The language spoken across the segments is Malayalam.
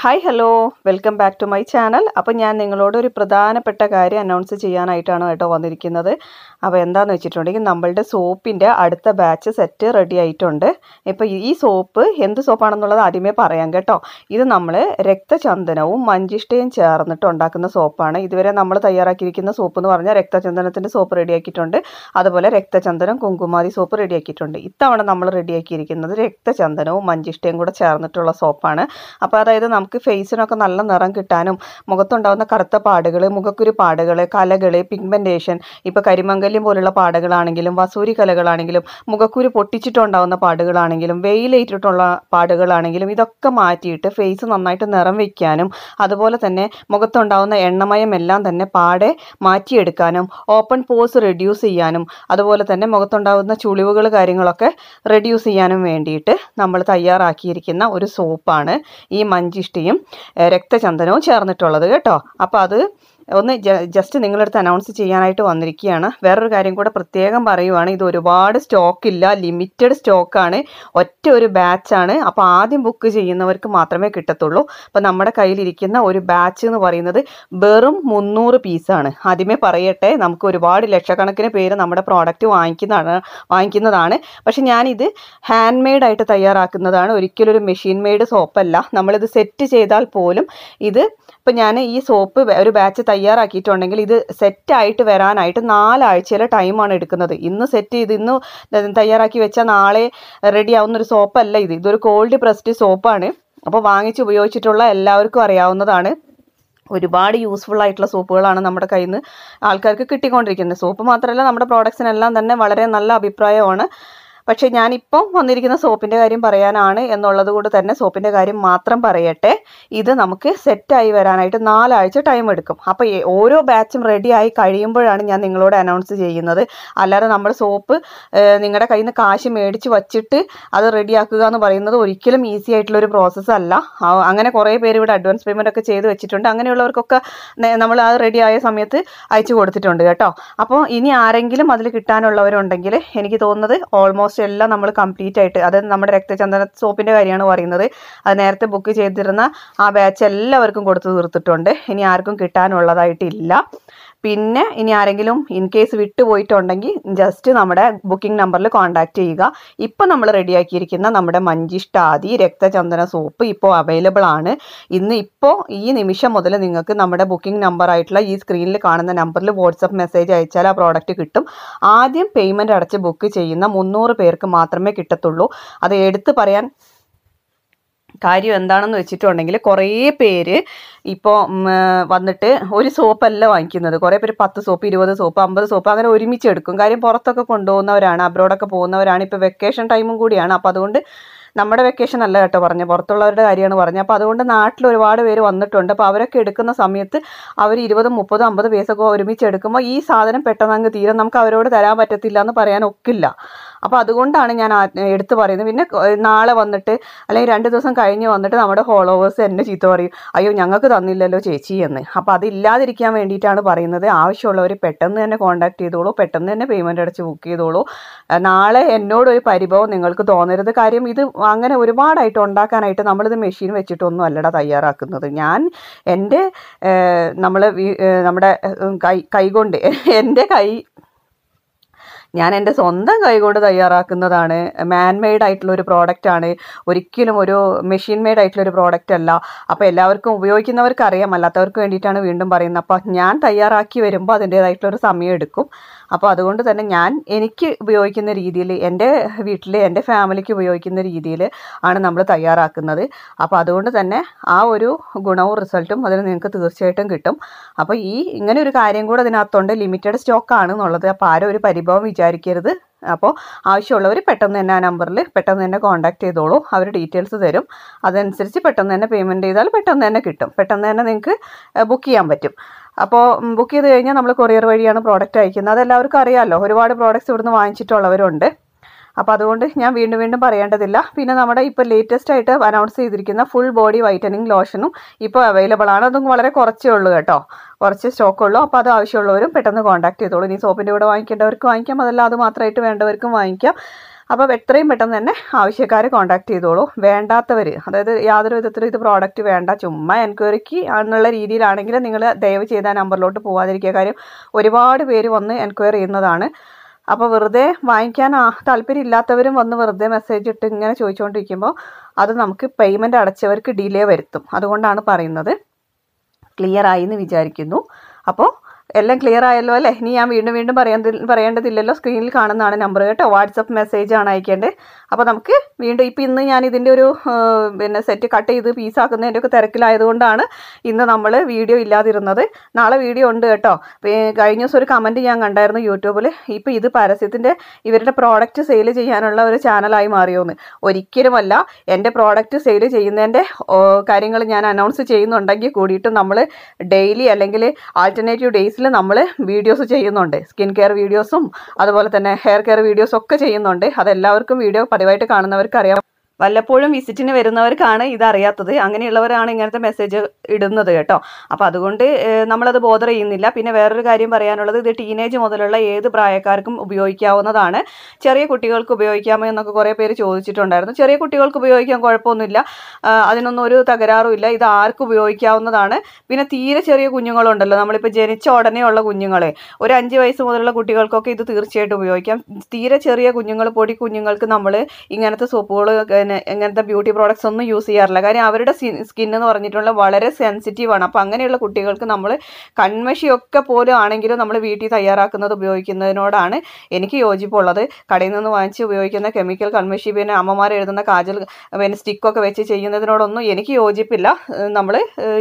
hi hello welcome back to my channel അപ്പോൾ ഞാൻ നിങ്ങളോട് ഒരു പ്രധാനപ്പെട്ട കാര്യം അനൗൺസ് ചെയ്യാനായിട്ടാണ് കേട്ടോ വന്നിരിക്കുന്നത് അപ്പോൾ എന്താണെന്ന് വെച്ചിട്ടുണ്ടെങ്കിൽ നമ്മളുടെ സോപ്പിൻ്റെ അടുത്ത ബാച്ച് സെറ്റ് റെഡി ആയിട്ടുണ്ട് ഇപ്പോൾ ഈ സോപ്പ് എന്ത് സോപ്പാണെന്നുള്ളത് ആദ്യമേ പറയാം കേട്ടോ ഇത് നമ്മൾ രക്തചന്ദനവും മഞ്ചിഷ്ടയും ചേർന്നിട്ട് ഉണ്ടാക്കുന്ന സോപ്പാണ് ഇതുവരെ നമ്മൾ തയ്യാറാക്കിയിരിക്കുന്ന സോപ്പ് എന്ന് പറഞ്ഞാൽ രക്തചന്ദനത്തിൻ്റെ സോപ്പ് റെഡിയാക്കിയിട്ടുണ്ട് അതുപോലെ രക്തചന്ദനം കുങ്കുമാതി സോപ്പ് റെഡിയാക്കിയിട്ടുണ്ട് ഇത്തവണ നമ്മൾ റെഡിയാക്കിയിരിക്കുന്നത് രക്തചന്ദനവും മഞ്ചിഷ്ടയും കൂടെ ചേർന്നിട്ടുള്ള സോപ്പാണ് അപ്പോൾ അതായത് നമുക്ക് ഫേസിനൊക്കെ നല്ല നിറം കിട്ടാനും മുഖത്തുണ്ടാകുന്ന കറുത്ത പാടുകൾ മുഖക്കുരു പാടുകൾ കലകൾ പിഗ്മെൻറ്റേഷൻ ഇപ്പോൾ കരിമംഗല്യം പോലുള്ള പാടുകളാണെങ്കിലും വസൂരി കലകളാണെങ്കിലും മുഖക്കുരു പൊട്ടിച്ചിട്ടുണ്ടാകുന്ന പാടുകളാണെങ്കിലും വെയിലേറ്റിട്ടുള്ള പാടുകളാണെങ്കിലും ഇതൊക്കെ മാറ്റിയിട്ട് ഫേസ് നന്നായിട്ട് നിറം വയ്ക്കാനും അതുപോലെ തന്നെ മുഖത്തുണ്ടാകുന്ന എല്ലാം തന്നെ പാടെ മാറ്റിയെടുക്കാനും ഓപ്പൺ പോസ് റെഡ്യൂസ് ചെയ്യാനും അതുപോലെ തന്നെ മുഖത്തുണ്ടാകുന്ന ചുളിവുകൾ കാര്യങ്ങളൊക്കെ റെഡ്യൂസ് ചെയ്യാനും വേണ്ടിയിട്ട് നമ്മൾ തയ്യാറാക്കിയിരിക്കുന്ന ഒരു സോപ്പാണ് ഈ മഞ്ചിഷ്ട അഗസ്തിയും രക്തചന്ദനവും ചേർന്നിട്ടുള്ളത് കേട്ടോ അപ്പോൾ അത് ഒന്ന് ജസ്റ്റ് നിങ്ങളടുത്ത് അനൗൺസ് ചെയ്യാനായിട്ട് വന്നിരിക്കുകയാണ് വേറൊരു കാര്യം കൂടെ പ്രത്യേകം പറയുവാണ് ഇത് ഒരുപാട് സ്റ്റോക്കില്ല ലിമിറ്റഡ് സ്റ്റോക്കാണ് ഒറ്റ ഒരു ബാച്ചാണ് അപ്പോൾ ആദ്യം ബുക്ക് ചെയ്യുന്നവർക്ക് മാത്രമേ കിട്ടത്തുള്ളൂ അപ്പോൾ നമ്മുടെ കയ്യിലിരിക്കുന്ന ഒരു ബാച്ച് എന്ന് പറയുന്നത് വെറും മുന്നൂറ് പീസാണ് ആദ്യമേ പറയട്ടെ നമുക്ക് ഒരുപാട് ലക്ഷക്കണക്കിന് പേര് നമ്മുടെ പ്രോഡക്റ്റ് വാങ്ങിക്കുന്നതാണ് വാങ്ങിക്കുന്നതാണ് പക്ഷെ ഞാനിത് ഹാൻഡ് മെയ്ഡായിട്ട് തയ്യാറാക്കുന്നതാണ് ഒരിക്കലും ഒരു മെഷീൻ മെയ്ഡ് സോപ്പല്ല നമ്മളിത് സെറ്റ് ചെയ്താൽ പോലും ഇത് ഇപ്പം ഞാൻ ഈ സോപ്പ് ഒരു ബാച്ച് തയ്യാറാക്കിയിട്ടുണ്ടെങ്കിൽ ഇത് സെറ്റായിട്ട് വരാനായിട്ട് നാലാഴ്ചയിലെ ടൈമാണ് എടുക്കുന്നത് ഇന്ന് സെറ്റ് ചെയ്ത് ഇന്ന് തയ്യാറാക്കി വെച്ചാൽ നാളെ റെഡി ആവുന്നൊരു സോപ്പല്ല ഇത് ഇതൊരു കോൾഡ് പ്രസ്ഡ് സോപ്പാണ് അപ്പോൾ വാങ്ങിച്ച് ഉപയോഗിച്ചിട്ടുള്ള എല്ലാവർക്കും അറിയാവുന്നതാണ് ഒരുപാട് യൂസ്ഫുൾ ആയിട്ടുള്ള സോപ്പുകളാണ് നമ്മുടെ കയ്യിൽ നിന്ന് ആൾക്കാർക്ക് കിട്ടിക്കൊണ്ടിരിക്കുന്നത് സോപ്പ് മാത്രമല്ല നമ്മുടെ പ്രോഡക്ട്സിനെല്ലാം തന്നെ വളരെ നല്ല അഭിപ്രായമാണ് പക്ഷേ ഞാനിപ്പം വന്നിരിക്കുന്ന സോപ്പിൻ്റെ കാര്യം പറയാനാണ് എന്നുള്ളത് കൊണ്ട് തന്നെ സോപ്പിൻ്റെ കാര്യം മാത്രം പറയട്ടെ ഇത് നമുക്ക് സെറ്റായി വരാനായിട്ട് നാലാഴ്ച ടൈം എടുക്കും അപ്പോൾ ഓരോ ബാച്ചും റെഡി ആയി കഴിയുമ്പോഴാണ് ഞാൻ നിങ്ങളോട് അനൗൺസ് ചെയ്യുന്നത് അല്ലാതെ നമ്മൾ സോപ്പ് നിങ്ങളുടെ കയ്യിൽ നിന്ന് കാശ് മേടിച്ച് വച്ചിട്ട് അത് റെഡിയാക്കുക എന്ന് പറയുന്നത് ഒരിക്കലും ഈസി ആയിട്ടുള്ളൊരു അല്ല അങ്ങനെ കുറേ പേര് ഇവിടെ അഡ്വാൻസ് പേയ്മെൻ്റ് ഒക്കെ ചെയ്ത് വെച്ചിട്ടുണ്ട് അങ്ങനെയുള്ളവർക്കൊക്കെ നമ്മൾ അത് റെഡി ആയ സമയത്ത് അയച്ചു കൊടുത്തിട്ടുണ്ട് കേട്ടോ അപ്പോൾ ഇനി ആരെങ്കിലും അതിൽ കിട്ടാനുള്ളവരുണ്ടെങ്കിൽ എനിക്ക് തോന്നുന്നത് ഓൾമോസ്റ്റ് ഓൾമോസ്റ്റ് എല്ലാം നമ്മൾ കംപ്ലീറ്റ് ആയിട്ട് അതായത് നമ്മുടെ രക്തചന്ദന സോപ്പിൻ്റെ കാര്യമാണ് പറയുന്നത് അത് നേരത്തെ ബുക്ക് ചെയ്തിരുന്ന ആ ബാച്ച് എല്ലാവർക്കും കൊടുത്തു തീർത്തിട്ടുണ്ട് ഇനി ആർക്കും കിട്ടാനുള്ളതായിട്ടില്ല പിന്നെ ഇനി ആരെങ്കിലും ഇൻ കേസ് വിട്ടുപോയിട്ടുണ്ടെങ്കിൽ ജസ്റ്റ് നമ്മുടെ ബുക്കിംഗ് നമ്പറിൽ കോൺടാക്റ്റ് ചെയ്യുക ഇപ്പോൾ നമ്മൾ റെഡിയാക്കിയിരിക്കുന്ന നമ്മുടെ മഞ്ചിഷ്ടാതി രക്തചന്ദന സോപ്പ് ഇപ്പോൾ അവൈലബിൾ ആണ് ഇന്ന് ഇപ്പോൾ ഈ നിമിഷം മുതൽ നിങ്ങൾക്ക് നമ്മുടെ ബുക്കിംഗ് നമ്പർ ആയിട്ടുള്ള ഈ സ്ക്രീനിൽ കാണുന്ന നമ്പറിൽ വാട്സപ്പ് മെസ്സേജ് അയച്ചാൽ ആ പ്രോഡക്റ്റ് കിട്ടും ആദ്യം പേയ്മെൻറ്റ് അടച്ച് ബുക്ക് ചെയ്യുന്ന മുന്നൂറ് പേർക്ക് മാത്രമേ കിട്ടത്തുള്ളൂ അത് എടുത്തു പറയാൻ കാര്യം എന്താണെന്ന് വെച്ചിട്ടുണ്ടെങ്കിൽ കുറേ പേര് ഇപ്പോൾ വന്നിട്ട് ഒരു സോപ്പല്ല വാങ്ങിക്കുന്നത് കുറേ പേര് പത്ത് സോപ്പ് ഇരുപത് സോപ്പ് അമ്പത് സോപ്പ് അങ്ങനെ ഒരുമിച്ച് എടുക്കും കാര്യം പുറത്തൊക്കെ കൊണ്ടുപോകുന്നവരാണ് അബ്രോഡൊക്കെ പോകുന്നവരാണ് ഇപ്പോൾ വെക്കേഷൻ ടൈമും കൂടിയാണ് അപ്പോൾ അതുകൊണ്ട് നമ്മുടെ വെക്കേഷൻ അല്ല കേട്ടോ പറഞ്ഞത് പുറത്തുള്ളവരുടെ കാര്യമാണ് പറഞ്ഞത് അപ്പോൾ അതുകൊണ്ട് നാട്ടിൽ ഒരുപാട് പേര് വന്നിട്ടുണ്ട് അപ്പോൾ അവരൊക്കെ എടുക്കുന്ന സമയത്ത് അവർ ഇരുപതും മുപ്പതും അമ്പത് പേസൊക്കെ ഒരുമിച്ച് എടുക്കുമ്പോൾ ഈ സാധനം പെട്ടെന്ന് അങ്ങ് തീരും നമുക്ക് അവരോട് തരാൻ പറ്റത്തില്ല എന്ന് പറയാൻ ഒക്കില്ല അപ്പോൾ അതുകൊണ്ടാണ് ഞാൻ എടുത്തു പറയുന്നത് പിന്നെ നാളെ വന്നിട്ട് അല്ലെങ്കിൽ രണ്ട് ദിവസം കഴിഞ്ഞ് വന്നിട്ട് നമ്മുടെ ഫോളോവേഴ്സ് എന്നെ ചീത്ത പറയും അയ്യോ ഞങ്ങൾക്ക് തന്നില്ലല്ലോ ചേച്ചി എന്ന് അപ്പോൾ അതില്ലാതിരിക്കാൻ വേണ്ടിയിട്ടാണ് പറയുന്നത് ആവശ്യമുള്ളവർ പെട്ടെന്ന് തന്നെ കോൺടാക്ട് ചെയ്തോളൂ പെട്ടെന്ന് തന്നെ പേയ്മെൻ്റ് അടച്ച് ബുക്ക് ചെയ്തോളൂ നാളെ എന്നോടൊരു പരിഭവം നിങ്ങൾക്ക് തോന്നരുത് കാര്യം ഇത് അങ്ങനെ ഒരുപാടായിട്ട് ഉണ്ടാക്കാനായിട്ട് നമ്മളിത് മെഷീൻ വെച്ചിട്ടൊന്നും അല്ലട തയ്യാറാക്കുന്നത് ഞാൻ എൻ്റെ നമ്മൾ നമ്മുടെ കൈ കൈകൊണ്ട് എൻ്റെ കൈ ഞാൻ എൻ്റെ സ്വന്തം കൈകൊണ്ട് തയ്യാറാക്കുന്നതാണ് മാൻമെയ്ഡ് ആയിട്ടുള്ള ഒരു പ്രോഡക്റ്റ് ആണ് ഒരിക്കലും ഒരു മെഷീൻ മെയ്ഡ് ആയിട്ടുള്ള ഒരു പ്രോഡക്റ്റ് അല്ല അപ്പോൾ എല്ലാവർക്കും ഉപയോഗിക്കുന്നവർക്ക് അറിയാം അല്ലാത്തവർക്ക് വേണ്ടിയിട്ടാണ് വീണ്ടും പറയുന്നത് അപ്പോൾ ഞാൻ തയ്യാറാക്കി വരുമ്പോൾ അതിൻ്റേതായിട്ടുള്ള ഒരു സമയം എടുക്കും അപ്പോൾ അതുകൊണ്ട് തന്നെ ഞാൻ എനിക്ക് ഉപയോഗിക്കുന്ന രീതിയിൽ എൻ്റെ വീട്ടിൽ എൻ്റെ ഫാമിലിക്ക് ഉപയോഗിക്കുന്ന രീതിയിൽ ആണ് നമ്മൾ തയ്യാറാക്കുന്നത് അപ്പോൾ അതുകൊണ്ട് തന്നെ ആ ഒരു ഗുണവും റിസൾട്ടും അതിന് നിങ്ങൾക്ക് തീർച്ചയായിട്ടും കിട്ടും അപ്പോൾ ഈ ഇങ്ങനെ ഒരു കാര്യം കൂടെ അതിനകത്തുണ്ട് ലിമിറ്റഡ് സ്റ്റോക്ക് ആണ് എന്നുള്ളത് അപ്പോൾ ആരും ഒരു പരിഭവം വിചാരിക്കരുത് അപ്പോൾ ആവശ്യമുള്ളവർ പെട്ടെന്ന് തന്നെ ആ നമ്പറിൽ പെട്ടെന്ന് തന്നെ കോൺടാക്ട് ചെയ്തോളൂ അവർ ഡീറ്റെയിൽസ് തരും അതനുസരിച്ച് പെട്ടെന്ന് തന്നെ പേയ്മെൻറ്റ് ചെയ്താൽ പെട്ടെന്ന് തന്നെ കിട്ടും പെട്ടെന്ന് തന്നെ നിങ്ങൾക്ക് ബുക്ക് ചെയ്യാൻ പറ്റും അപ്പോൾ ബുക്ക് ചെയ്ത് കഴിഞ്ഞാൽ നമ്മൾ കൊറിയർ വഴിയാണ് പ്രോഡക്റ്റ് അയക്കുന്നത് അതെല്ലാവർക്കും അറിയാമല്ലോ ഒരുപാട് പ്രോഡക്റ്റ്സ് ഇവിടുന്ന് വാങ്ങിച്ചിട്ടുള്ളവരുണ്ട് അപ്പോൾ അതുകൊണ്ട് ഞാൻ വീണ്ടും വീണ്ടും പറയേണ്ടതില്ല പിന്നെ നമ്മുടെ ഇപ്പോൾ ലേറ്റസ്റ്റ് ആയിട്ട് അനൗൺസ് ചെയ്തിരിക്കുന്ന ഫുൾ ബോഡി വൈറ്റനിങ് ലോഷനും ഇപ്പോൾ അവൈലബിൾ ആണ് അതും വളരെ കുറച്ചേ ഉള്ളൂ കേട്ടോ കുറച്ച് സ്റ്റോക്ക് ഉള്ളൂ അപ്പോൾ അത് ആവശ്യമുള്ളവരും പെട്ടെന്ന് കോൺടാക്ട് ചെയ്തോളൂ ഇനി സോപ്പിൻ്റെ കൂടെ വാങ്ങിക്കേണ്ടവർക്ക് വാങ്ങിക്കാം അതല്ല അത് മാത്രമായിട്ട് വേണ്ടവർക്കും വാങ്ങിക്കാം അപ്പോൾ എത്രയും പെട്ടെന്ന് തന്നെ ആവശ്യക്കാർ കോൺടാക്ട് ചെയ്തോളൂ വേണ്ടാത്തവർ അതായത് യാതൊരു വിധത്തിലും ഇത് പ്രോഡക്റ്റ് വേണ്ട ചുമ്മാ എൻക്വയറിക്ക് എന്നുള്ള രീതിയിലാണെങ്കിൽ നിങ്ങൾ ദയവ് ചെയ്ത് ആ നമ്പറിലോട്ട് പോകാതിരിക്കുക കാര്യം ഒരുപാട് പേര് വന്ന് എൻക്വയറി ചെയ്യുന്നതാണ് അപ്പോൾ വെറുതെ വാങ്ങിക്കാൻ ഇല്ലാത്തവരും വന്ന് വെറുതെ മെസ്സേജ് ഇട്ട് ഇങ്ങനെ ചോദിച്ചുകൊണ്ടിരിക്കുമ്പോൾ അത് നമുക്ക് പേയ്മെൻറ്റ് അടച്ചവർക്ക് ഡിലേ വരുത്തും അതുകൊണ്ടാണ് പറയുന്നത് ക്ലിയർ ആയി എന്ന് വിചാരിക്കുന്നു അപ്പോൾ എല്ലാം ക്ലിയർ ആയല്ലോ അല്ലേ ഇനി ഞാൻ വീണ്ടും വീണ്ടും പറയാൻ പറയേണ്ടതില്ലല്ലോ സ്ക്രീനിൽ കാണുന്നതാണ് നമ്പർ കേട്ടോ വാട്സപ്പ് മെസ്സേജാണ് അയക്കേണ്ടത് അപ്പോൾ നമുക്ക് വീണ്ടും ഇപ്പോൾ ഇന്ന് ഞാൻ ഇതിൻ്റെ ഒരു പിന്നെ സെറ്റ് കട്ട് ചെയ്ത് പീസാക്കുന്നതിൻ്റെ ഒക്കെ തിരക്കിലായതുകൊണ്ടാണ് ഇന്ന് നമ്മൾ വീഡിയോ ഇല്ലാതിരുന്നത് നാളെ വീഡിയോ ഉണ്ട് കേട്ടോ കഴിഞ്ഞ ദിവസം ഒരു കമൻറ്റ് ഞാൻ കണ്ടായിരുന്നു യൂട്യൂബിൽ ഇപ്പോൾ ഇത് പരസ്യത്തിൻ്റെ ഇവരുടെ പ്രോഡക്റ്റ് സെയിൽ ചെയ്യാനുള്ള ഒരു ചാനലായി മാറിയോന്ന് ഒരിക്കലുമല്ല എൻ്റെ പ്രോഡക്റ്റ് സെയിൽ ചെയ്യുന്നതിൻ്റെ കാര്യങ്ങൾ ഞാൻ അനൗൺസ് ചെയ്യുന്നുണ്ടെങ്കിൽ കൂടിയിട്ട് നമ്മൾ ഡെയിലി അല്ലെങ്കിൽ ആൾട്ടർനേറ്റീവ് ഡേയ്സ് ബേസിൽ നമ്മൾ വീഡിയോസ് ചെയ്യുന്നുണ്ട് സ്കിൻ കെയർ വീഡിയോസും അതുപോലെ തന്നെ ഹെയർ കെയർ വീഡിയോസും ഒക്കെ ചെയ്യുന്നുണ്ട് അതെല്ലാവർക്കും വീഡിയോ പതിവായിട്ട് കാണുന്നവർക്ക് അറിയാം വല്ലപ്പോഴും വിസിറ്റിന് വരുന്നവർക്കാണ് ഇതറിയാത്തത് അങ്ങനെയുള്ളവരാണ് ഇങ്ങനത്തെ മെസ്സേജ് ഇടുന്നത് കേട്ടോ അപ്പോൾ അതുകൊണ്ട് നമ്മളത് ബോധർ ചെയ്യുന്നില്ല പിന്നെ വേറൊരു കാര്യം പറയാനുള്ളത് ഇത് ടീനേജ് മുതലുള്ള ഏത് പ്രായക്കാർക്കും ഉപയോഗിക്കാവുന്നതാണ് ചെറിയ കുട്ടികൾക്ക് ഉപയോഗിക്കാമോ എന്നൊക്കെ കുറേ പേര് ചോദിച്ചിട്ടുണ്ടായിരുന്നു ചെറിയ കുട്ടികൾക്ക് ഉപയോഗിക്കാൻ കുഴപ്പമൊന്നുമില്ല അതിനൊന്നും ഒരു തകരാറുമില്ല ഇത് ആർക്കും ഉപയോഗിക്കാവുന്നതാണ് പിന്നെ തീരെ ചെറിയ കുഞ്ഞുങ്ങളുണ്ടല്ലോ നമ്മളിപ്പോൾ ജനിച്ച ഉടനെയുള്ള കുഞ്ഞുങ്ങളെ ഒരു അഞ്ച് വയസ്സ് മുതലുള്ള കുട്ടികൾക്കൊക്കെ ഇത് തീർച്ചയായിട്ടും ഉപയോഗിക്കാം തീരെ ചെറിയ കുഞ്ഞുങ്ങൾ പൊടി കുഞ്ഞുങ്ങൾക്ക് നമ്മൾ ഇങ്ങനത്തെ സോപ്പുകൾ പിന്നെ എങ്ങനത്തെ ബ്യൂട്ടി പ്രോഡക്ട്സ് ഒന്നും യൂസ് ചെയ്യാറില്ല കാര്യം അവരുടെ സ്കിൻ എന്ന് പറഞ്ഞിട്ടുള്ള വളരെ സെൻസിറ്റീവാണ് അപ്പോൾ അങ്ങനെയുള്ള കുട്ടികൾക്ക് നമ്മൾ കൺമഷിയൊക്കെ പോലും ആണെങ്കിലും നമ്മൾ വീട്ടിൽ തയ്യാറാക്കുന്നത് ഉപയോഗിക്കുന്നതിനോടാണ് എനിക്ക് യോജിപ്പുള്ളത് കടയിൽ നിന്ന് വാങ്ങിച്ച് ഉപയോഗിക്കുന്ന കെമിക്കൽ കൺമഷി പിന്നെ അമ്മമാർ എഴുതുന്ന കാജൽ പിന്നെ സ്റ്റിക്കൊക്കെ വെച്ച് ചെയ്യുന്നതിനോടൊന്നും എനിക്ക് യോജിപ്പില്ല നമ്മൾ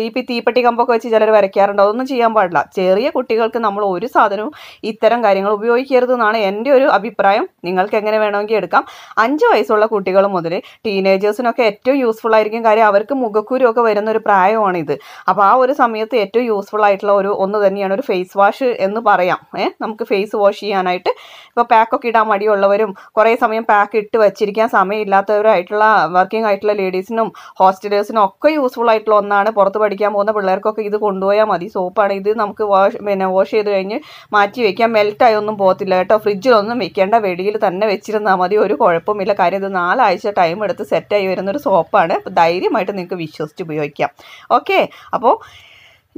ഈ തീപ്പെട്ടി കമ്പൊക്കെ വെച്ച് ചിലർ വരയ്ക്കാറുണ്ട് അതൊന്നും ചെയ്യാൻ പാടില്ല ചെറിയ കുട്ടികൾക്ക് നമ്മൾ ഒരു സാധനവും ഇത്തരം കാര്യങ്ങൾ ഉപയോഗിക്കരുതെന്നാണ് എൻ്റെ ഒരു അഭിപ്രായം നിങ്ങൾക്ക് എങ്ങനെ വേണമെങ്കിൽ എടുക്കാം അഞ്ച് വയസ്സുള്ള കുട്ടികൾ മുതൽ ടീനേജേഴ്സിനൊക്കെ ഏറ്റവും യൂസ്ഫുൾ ആയിരിക്കും കാര്യം അവർക്ക് മുഖക്കുരുമൊക്കെ ഒക്കെ വരുന്ന ഒരു പ്രായമാണിത് അപ്പോൾ ആ ഒരു സമയത്ത് ഏറ്റവും യൂസ്ഫുൾ ആയിട്ടുള്ള ഒരു ഒന്ന് തന്നെയാണ് ഒരു ഫേസ് വാഷ് എന്ന് പറയാം ഏ നമുക്ക് ഫേസ് വാഷ് ചെയ്യാനായിട്ട് ഇപ്പോൾ പാക്കൊക്കെ ഇടാൻ മടിയുള്ളവരും കുറേ സമയം പാക്ക് ഇട്ട് വെച്ചിരിക്കാൻ സമയമില്ലാത്തവരായിട്ടുള്ള വർക്കിംഗ് ആയിട്ടുള്ള ലേഡീസിനും ഹോസ്റ്റലേഴ്സിനും ഒക്കെ യൂസ്ഫുൾ ആയിട്ടുള്ള ഒന്നാണ് പുറത്ത് പഠിക്കാൻ പോകുന്ന പിള്ളേർക്കൊക്കെ ഇത് കൊണ്ടുപോയാൽ മതി സോപ്പാണ് ഇത് നമുക്ക് വാഷ് പിന്നെ വാഷ് ചെയ്ത് കഴിഞ്ഞ് മാറ്റി വയ്ക്കാം മെൽറ്റായി ഒന്നും പോകത്തില്ല കേട്ടോ ഫ്രിഡ്ജിലൊന്നും വെക്കേണ്ട വെടിയിൽ തന്നെ വെച്ചിരുന്നാൽ മതി ഒരു കുഴപ്പമില്ല കാര്യം ഇത് നാലാഴ്ച ടൈം എടുത്ത് സെറ്റായി വരുന്നൊരു സോപ്പാണ് അപ്പോൾ ധൈര്യമായിട്ട് നിങ്ങൾക്ക് വിശ്വസിച്ച് ഉപയോഗിക്കാം ഓക്കെ അപ്പോൾ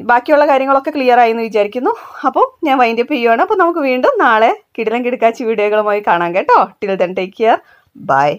ബാക്കിയുള്ള കാര്യങ്ങളൊക്കെ ക്ലിയർ ആയി എന്ന് വിചാരിക്കുന്നു അപ്പോൾ ഞാൻ വൈൻഡ് അപ്പ് ചെയ്യുവാണ് അപ്പോൾ നമുക്ക് വീണ്ടും നാളെ കിടിലം കിടക്കാച്ചി വീഡിയോകളുമായി കാണാം കേട്ടോ till then take care by